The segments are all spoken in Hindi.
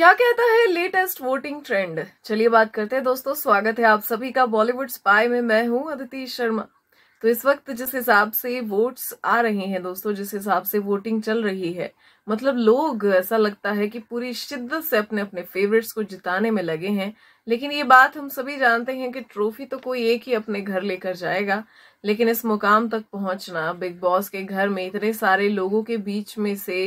क्या कहता है लेटेस्ट वोटिंग ट्रेंड चलिए बात करते हैं दोस्तों स्वागत है आप सभी का बॉलीवुड स्पाई में मैं हूं अदिति शर्मा तो इस वक्त जिस हिसाब से वोट्स आ रहे हैं दोस्तों जिस हिसाब से वोटिंग चल रही है मतलब लोग ऐसा लगता है कि पूरी शिद्दत से अपने अपने फेवरेट्स को जिताने में लगे हैं लेकिन ये बात हम सभी जानते हैं कि ट्रॉफी तो कोई एक ही अपने घर लेकर जाएगा लेकिन इस मुकाम तक पहुंचना बिग बॉस के घर में इतने सारे लोगों के बीच में से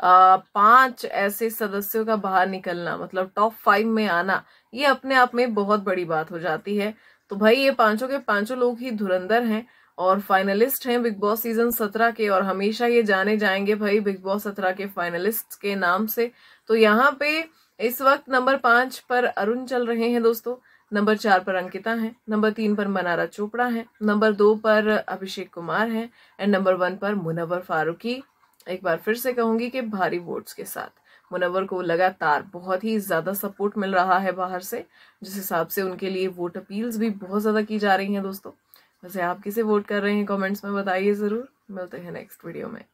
आ, पांच ऐसे सदस्यों का बाहर निकलना मतलब टॉप फाइव में आना ये अपने आप में बहुत बड़ी बात हो जाती है तो भाई ये पांचों के पांचों लोग ही धुरंधर हैं और फाइनलिस्ट हैं बिग बॉस सीजन सत्रह के और हमेशा ये जाने जाएंगे भाई बिग बॉस सत्रह के फाइनलिस्ट के नाम से तो यहाँ पे इस वक्त नंबर पांच पर अरुण चल रहे हैं दोस्तों नंबर चार पर अंकिता हैं नंबर तीन पर मनारा चोपड़ा हैं नंबर दो पर अभिषेक कुमार हैं एंड नंबर वन पर मुनवर फारूकी एक बार फिर से कहूंगी कि भारी वोट्स के साथ मुनवर को लगातार बहुत ही ज़्यादा सपोर्ट मिल रहा है बाहर से जिस हिसाब से उनके लिए वोट अपील्स भी बहुत ज़्यादा की जा रही हैं दोस्तों वैसे आप किसे वोट कर रहे हैं कमेंट्स में बताइए ज़रूर मिलते हैं नेक्स्ट वीडियो में